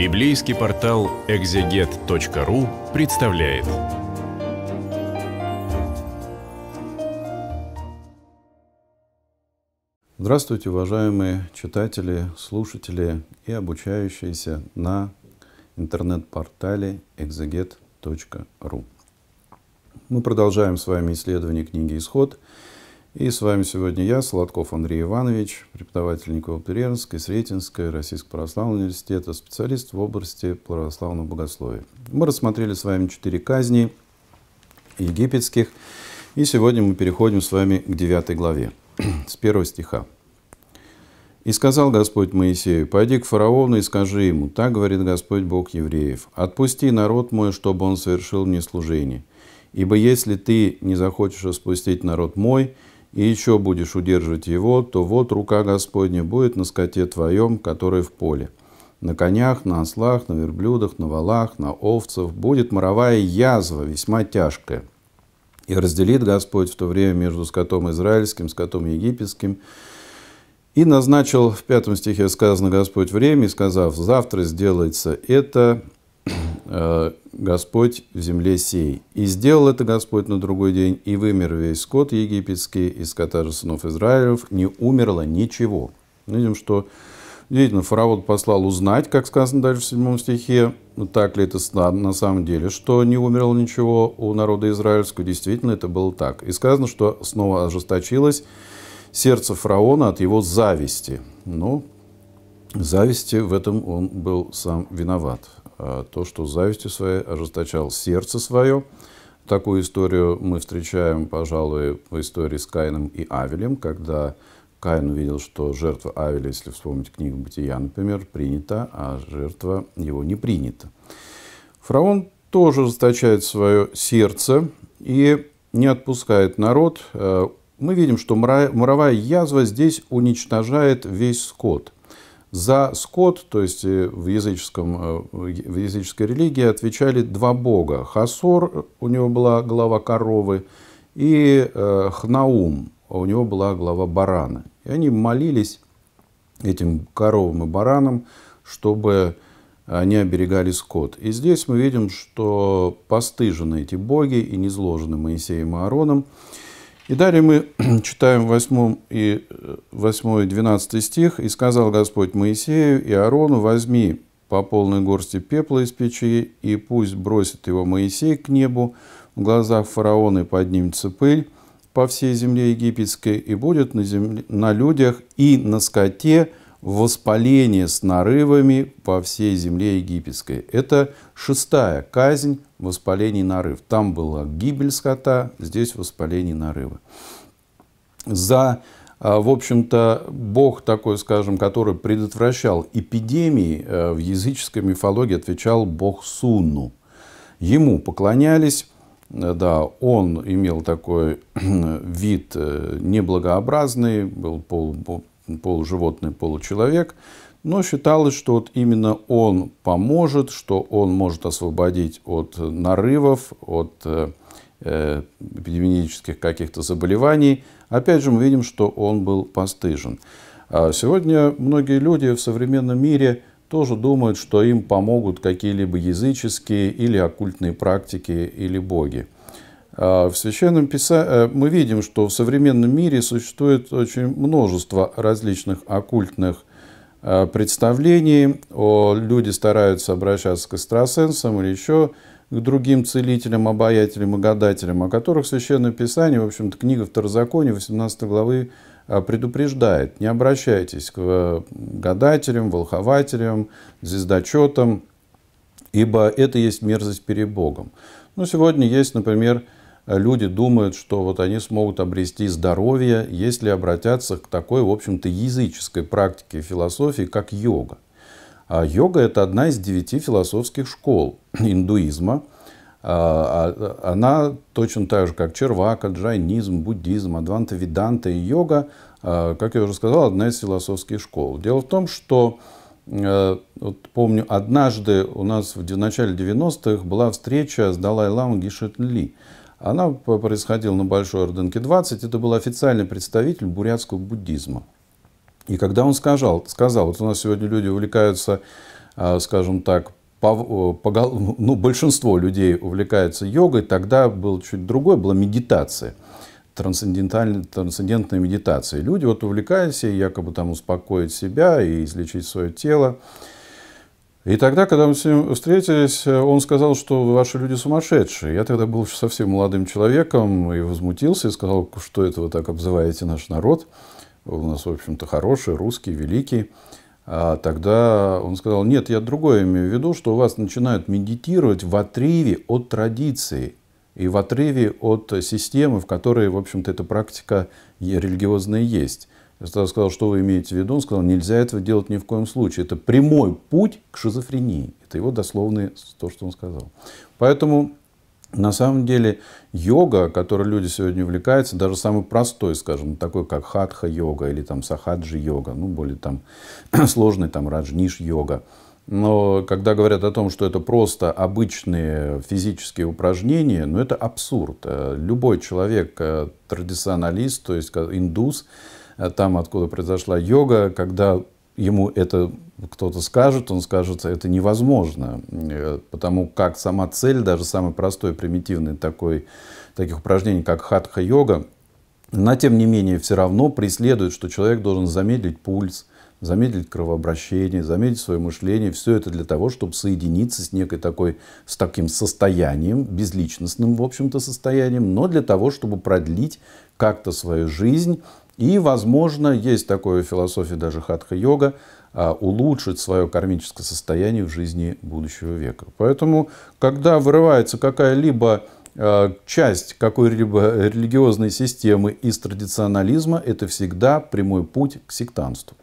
Библейский портал экзегет.ру представляет. Здравствуйте, уважаемые читатели, слушатели и обучающиеся на интернет-портале экзегет.ру. Мы продолжаем с вами исследование книги «Исход», и с вами сегодня я, Сладков Андрей Иванович, преподаватель Никола Перернской, Сретенской, Российского православного университета, специалист в области православного богословия. Мы рассмотрели с вами четыре казни египетских, и сегодня мы переходим с вами к девятой главе, с первого стиха. «И сказал Господь Моисею, «Пойди к фараону и скажи ему, так говорит Господь Бог евреев, отпусти народ мой, чтобы он совершил мне служение. Ибо если ты не захочешь распустить народ мой, — и еще будешь удерживать его, то вот рука Господня будет на скоте твоем, который в поле. На конях, на ослах, на верблюдах, на валах, на овцах будет моровая язва, весьма тяжкая. И разделит Господь в то время между скотом израильским, скотом египетским. И назначил, в пятом стихе сказано Господь время, сказав, завтра сделается это, Э, Господь в земле сей. И сделал это Господь на другой день, и вымер весь скот египетский, и скота же сынов Израилев не умерло ничего. Видим, что Действительно, фараон послал узнать, как сказано дальше в 7 стихе, ну, так ли это на самом деле, что не умерло ничего у народа израильского. Действительно, это было так. И сказано, что снова ожесточилось сердце фараона от его зависти. Ну, зависти в этом он был сам виноват. А то, что завистью своей ожесточал сердце свое, такую историю мы встречаем, пожалуй, в истории с Каином и Авелем, когда Каин увидел, что жертва Авеля, если вспомнить книгу «Бытия», например, принята, а жертва его не принята. Фараон тоже расточает свое сердце и не отпускает народ. Э, мы видим, что муровая язва здесь уничтожает весь скот – за скот, то есть э, в, языческом, э, в языческой религии, отвечали два бога. Хасор, у него была глава коровы, и э, Хнаум, а у него была глава барана. И они молились этим коровам и баранам, чтобы они оберегали скот. И здесь мы видим, что постыжены эти боги и не Моисеем и Аароном. И далее мы читаем 8 и 8 и 12 стих. «И сказал Господь Моисею и Аарону, возьми по полной горсти пепла из печи, и пусть бросит его Моисей к небу, в глазах фараона поднимется пыль по всей земле египетской, и будет на, земле, на людях и на скоте воспаление с нарывами по всей земле египетской. Это шестая казнь воспалений нарыв. Там была гибель скота, здесь воспаление нарыва. За, а, в общем-то, бог такой, скажем, который предотвращал эпидемии, э, в языческой мифологии отвечал бог Сунну. Ему поклонялись, э, да, он имел такой вид э, неблагообразный, был пол, полуживотный получеловек, но считалось, что вот именно он поможет, что он может освободить от нарывов, от э, э, эпидемических каких-то заболеваний. Опять же, мы видим, что он был постыжен. А сегодня многие люди в современном мире тоже думают, что им помогут какие-либо языческие или оккультные практики или боги. А, в Священном Писании э, мы видим, что в современном мире существует очень множество различных оккультных э, представлений. люди стараются обращаться к экстрасенсам или еще к другим целителям, обаятелям и гадателям, о которых Священное Писание, в общем-то, книга Второзакония 18 главы э, предупреждает. Не обращайтесь к гадателям, волхователям, звездочетам, ибо это есть мерзость перед Богом. Но ну, сегодня есть, например, люди думают, что вот они смогут обрести здоровье, если обратятся к такой, в общем-то, языческой практике и философии, как йога. А йога – это одна из девяти философских школ индуизма. А, а, она точно так же, как червака, джайнизм, буддизм, адванта, веданта и йога, а, как я уже сказал, одна из философских школ. Дело в том, что э, вот помню, однажды у нас в начале 90-х была встреча с Далай-Ламой Гишетли. Она происходила на Большой Орденке 20. Это был официальный представитель бурятского буддизма. И когда он сказал, сказал вот у нас сегодня люди увлекаются, а, скажем так, по, по, ну, большинство людей увлекается йогой, тогда был чуть другой, была медитация трансцендентной медитации. Люди, вот увлекаясь, якобы там успокоить себя и излечить свое тело, и тогда, когда мы с ним встретились, э, он сказал, что ваши люди сумасшедшие. Я тогда был совсем молодым человеком и возмутился, и сказал, что это вы так обзываете наш народ. Он у нас, в общем-то, хороший, русский, великий. А тогда он сказал, нет, я другое имею в виду, что у вас начинают медитировать в отрыве от традиции и в отрыве от системы, в которой, в общем-то, эта практика религиозная есть. Я сказал, что вы имеете в виду? Он сказал, нельзя этого делать ни в коем случае. Это прямой путь к шизофрении. Это его дословное то, что он сказал. Поэтому на самом деле йога, которой люди сегодня увлекаются, даже самый простой, скажем, такой как хатха-йога или там сахаджи-йога, ну более там сложный там раджниш-йога. Но когда говорят о том, что это просто обычные физические упражнения, ну это абсурд. Э, любой человек, э, традиционалист, то есть индус, Э, там, откуда произошла йога, когда ему это кто-то скажет, он скажет, это невозможно, э, потому как сама цель, даже самый простой, примитивный такой, таких упражнений, как хатха-йога, она, тем не менее, все равно преследует, что человек должен замедлить пульс, замедлить кровообращение, замедлить свое мышление. Все это для того, чтобы соединиться с некой такой, с таким состоянием, безличностным, в общем-то, состоянием, но для того, чтобы продлить как-то свою жизнь и, возможно, есть такое в философии даже хатха-йога, а, улучшить свое кармическое состояние в жизни будущего века. Поэтому, когда вырывается какая-либо а, часть какой-либо религиозной системы из традиционализма, это всегда прямой путь к сектанству.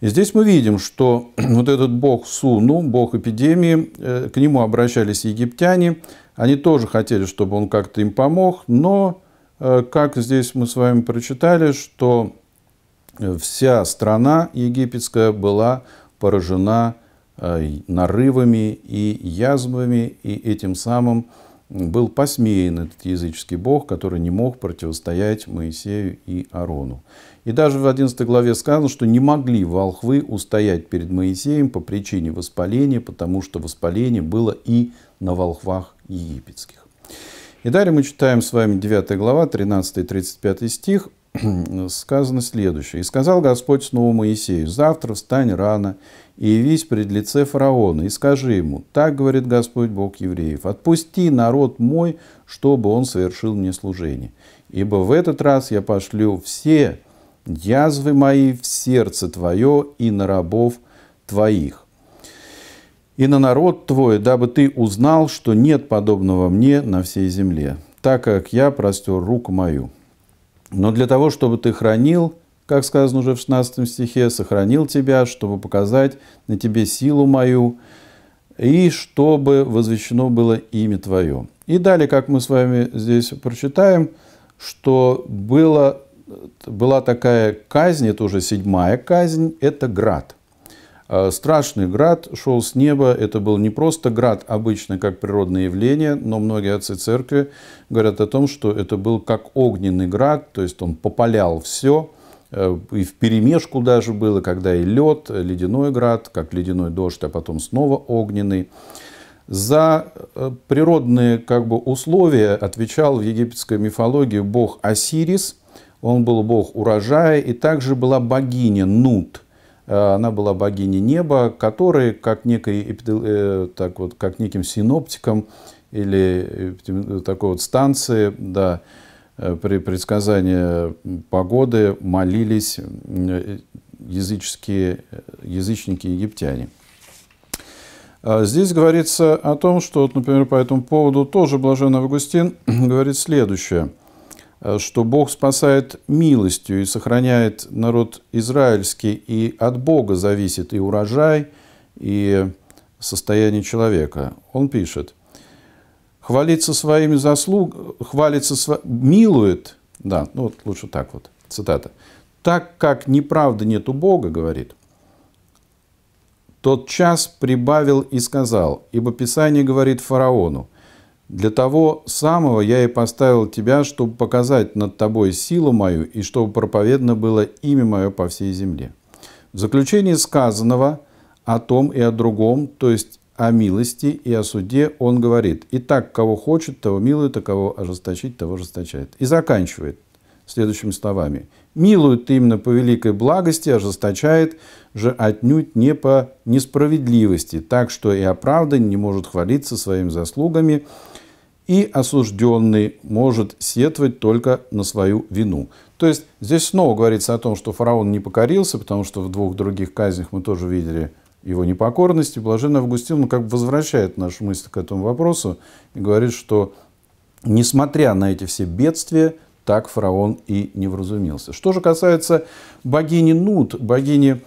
И здесь мы видим, что вот этот бог Суну, бог эпидемии, э, к нему обращались египтяне. Они тоже хотели, чтобы он как-то им помог, но Э, как здесь мы с вами прочитали, что э, вся страна египетская была поражена э, нарывами и язвами, и этим самым был посмеян этот языческий бог, который не мог противостоять Моисею и Арону. И даже в 11 главе сказано, что не могли волхвы устоять перед Моисеем по причине воспаления, потому что воспаление было и на волхвах египетских. И далее мы читаем с вами 9 глава, 13-35 стих. Сказано следующее. «И сказал Господь снова Моисею, завтра встань рано и явись пред лице фараона, и скажи ему, так говорит Господь Бог евреев, отпусти народ мой, чтобы он совершил мне служение. Ибо в этот раз я пошлю все язвы мои в сердце твое и на рабов твоих, и на народ твой, дабы ты узнал, что нет подобного мне на всей земле, так как я простер руку мою. Но для того, чтобы ты хранил, как сказано уже в 16 стихе, сохранил тебя, чтобы показать на тебе силу мою, и чтобы возвещено было имя твое. И далее, как мы с вами здесь прочитаем, что было, была такая казнь, это уже седьмая казнь, это град – Э, страшный град шел с неба. Это был не просто град обычно как природное явление, но многие отцы церкви говорят о том, что это был как огненный град, то есть он попалял все. Э, и в перемешку даже было, когда и лед, э, ледяной град, как ледяной дождь, а потом снова огненный. За природные как бы, условия отвечал в египетской мифологии бог Осирис. Он был бог урожая, и также была богиня Нут – Э, она была богиней неба, которая как, некой, э, так вот, как неким синоптиком или э, такой вот станции, да, при предсказании погоды молились языческие, язычники египтяне. А здесь говорится о том, что, например, по этому поводу тоже Блажен Августин говорит следующее – Э, что Бог спасает милостью и сохраняет народ израильский, и от Бога зависит и урожай, и состояние человека. Он пишет, хвалится своими заслуг, хвалится, сво... милует, да, ну вот лучше так вот, цитата, так как неправды нет у Бога, говорит, тот час прибавил и сказал, ибо Писание говорит фараону, для того самого я и поставил тебя, чтобы показать над тобой силу мою и чтобы проповедно было имя мое по всей земле. В заключении сказанного о том и о другом, то есть о милости и о суде, он говорит, «Итак, кого хочет, того милует, а кого ожесточить, того ожесточает». И заканчивает следующими словами. «Милует ты именно по великой благости, ожесточает же отнюдь не по несправедливости, так что и оправданный не может хвалиться своими заслугами, и осужденный может сетовать только на свою вину». То есть здесь снова говорится о том, что фараон не покорился, потому что в двух других казнях мы тоже видели его непокорность, блаженный Августин ну, как бы возвращает нашу мысль к этому вопросу и говорит, что несмотря на эти все бедствия, так фараон и не вразумился. Что же касается богини Нут, богини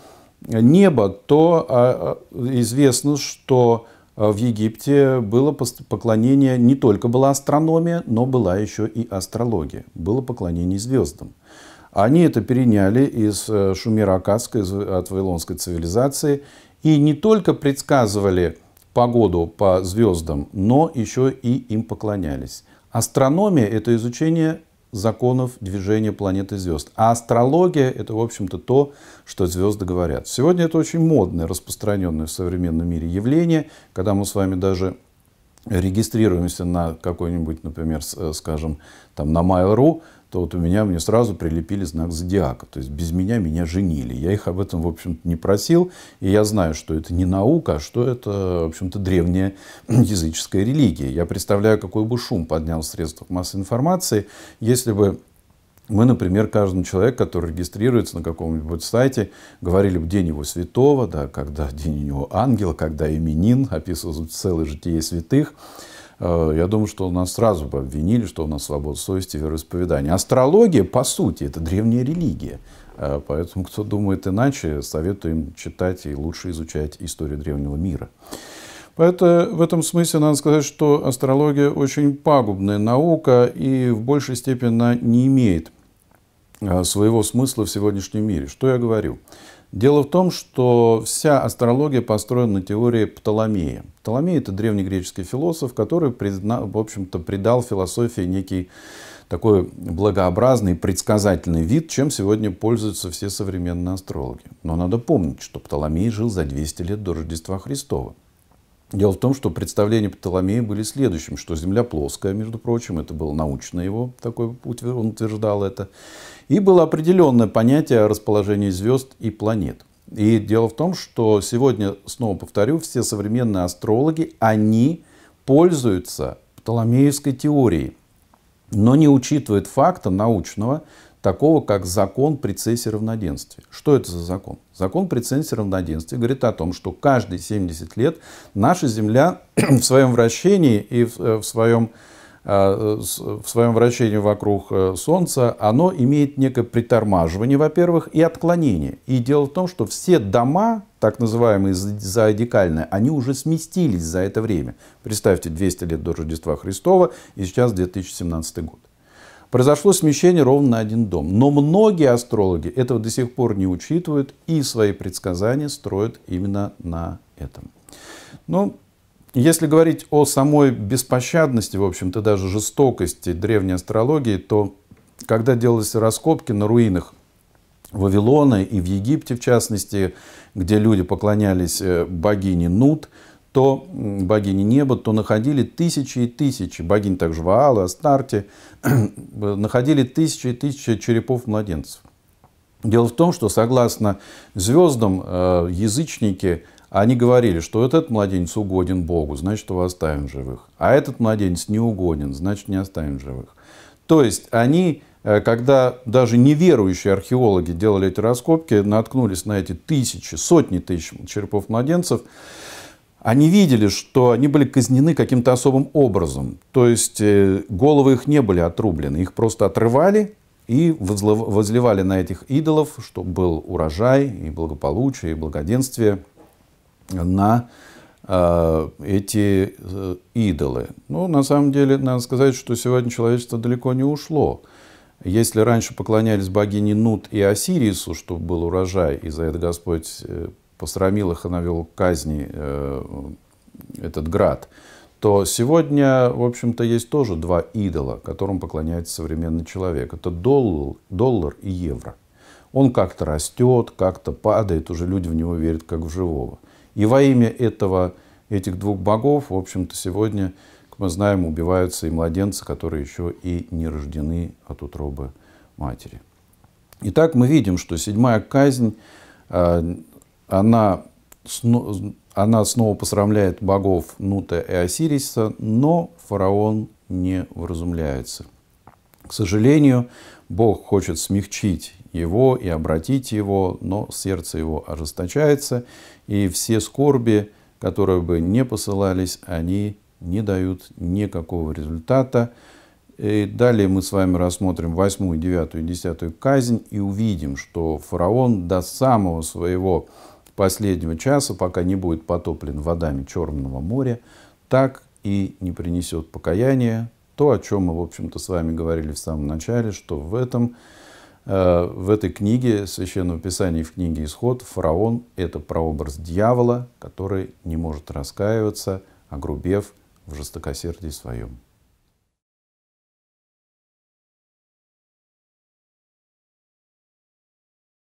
э, неба, то а, э, известно, что э, в Египте было поклонение, не только была астрономия, но была еще и астрология. Было поклонение звездам. Они это переняли из шумеро-акадской, от вавилонской цивилизации. И не только предсказывали погоду по звездам, но еще и им поклонялись. Астрономия – это изучение законов движения планеты звезд. А астрология это, в общем-то, то, что звезды говорят. Сегодня это очень модное, распространенное в современном мире явление, когда мы с вами даже регистрируемся на какой-нибудь, например, э, скажем, там на Mail.ru, то вот у меня мне сразу прилепили знак зодиака. То есть без меня меня женили. Я их об этом, в общем-то, не просил. И я знаю, что это не наука, а что это, в общем-то, древняя языческая религия. Я представляю, какой бы шум поднял в средствах массовой информации, если бы мы, например, каждому человеку, который регистрируется на каком-нибудь сайте, говорили бы день его святого, да, когда день у него ангела, когда именин, описывался целое житие святых. Э, я думаю, что нас сразу бы обвинили, что у нас свобода совести и вероисповедания. Астрология, по сути, это древняя религия. Э, поэтому, кто думает иначе, советую им читать и лучше изучать историю древнего мира. Поэтому в этом смысле надо сказать, что астрология очень пагубная наука и в большей степени она не имеет э, своего смысла в сегодняшнем мире. Что я говорю? Дело в том, что вся астрология построена на теории Птоломея. Птоломей – это древнегреческий философ, который, в общем-то, придал философии некий такой благообразный, предсказательный вид, чем сегодня пользуются все современные астрологи. Но надо помнить, что Птоломей жил за 200 лет до Рождества Христова. Дело в том, что представления Птоломея были следующим, что Земля плоская, между прочим, это было научно его, такой он утверждал это. И было определенное понятие о расположении звезд и планет. И дело в том, что сегодня, снова повторю, все современные астрологи, они пользуются Птоломеевской теорией, но не учитывают факта научного, такого, как закон прецессии равноденствия. Что это за закон? Закон прецессии равноденствия говорит о том, что каждые 70 лет наша Земля в своем вращении и в, э, своем э, в своем вращении вокруг э, Солнца, оно имеет некое притормаживание, во-первых, и отклонение. И дело в том, что все дома, так называемые зодиакальные, они уже сместились за это время. Представьте, 200 лет до Рождества Христова и сейчас 2017 год. Произошло смещение ровно на один дом. Но многие астрологи этого до сих пор не учитывают и свои предсказания строят именно на этом. Ну, если говорить о самой беспощадности, в общем-то даже жестокости древней астрологии, то когда делались раскопки на руинах Вавилона и в Египте, в частности, где люди поклонялись э, богине Нут, то богини неба, то находили тысячи и тысячи, богинь также Ваалы, Астарти, э, находили тысячи и тысячи черепов младенцев. Дело в том, что согласно звездам, э, язычники, они говорили, что вот этот младенец угоден Богу, значит, его оставим живых. А этот младенец не угоден, значит, не оставим живых. То есть они, э, когда даже неверующие археологи делали эти раскопки, наткнулись на эти тысячи, сотни тысяч черепов младенцев, они видели, что они были казнены каким-то особым образом. То есть э, головы их не были отрублены, их просто отрывали и возливали на этих идолов, чтобы был урожай и благополучие, и благоденствие на э, эти э, идолы. Ну, на самом деле, надо сказать, что сегодня человечество далеко не ушло. Если раньше поклонялись богине Нут и Осирису, чтобы был урожай, и за это Господь посрамил их и навел казни э, этот град, то сегодня, в общем-то, есть тоже два идола, которым поклоняется современный человек. Это доллар, доллар и евро. Он как-то растет, как-то падает, уже люди в него верят как в живого. И во имя этого, этих двух богов, в общем-то, сегодня, как мы знаем, убиваются и младенцы, которые еще и не рождены от утробы матери. Итак, мы видим, что седьмая казнь э, она, она снова посрамляет богов Нута и Осириса, но фараон не вразумляется. К сожалению, Бог хочет смягчить его и обратить его, но сердце его ожесточается, и все скорби, которые бы не посылались, они не дают никакого результата. И далее мы с вами рассмотрим восьмую, девятую, десятую казнь и увидим, что фараон до самого своего последнего часа, пока не будет потоплен водами Черного моря, так и не принесет покаяния. То, о чем мы, в общем-то, с вами говорили в самом начале, что в этом э, в этой книге Священного Писания, в книге «Исход» фараон — это прообраз дьявола, который не может раскаиваться, огрубев в жестокосердии своем.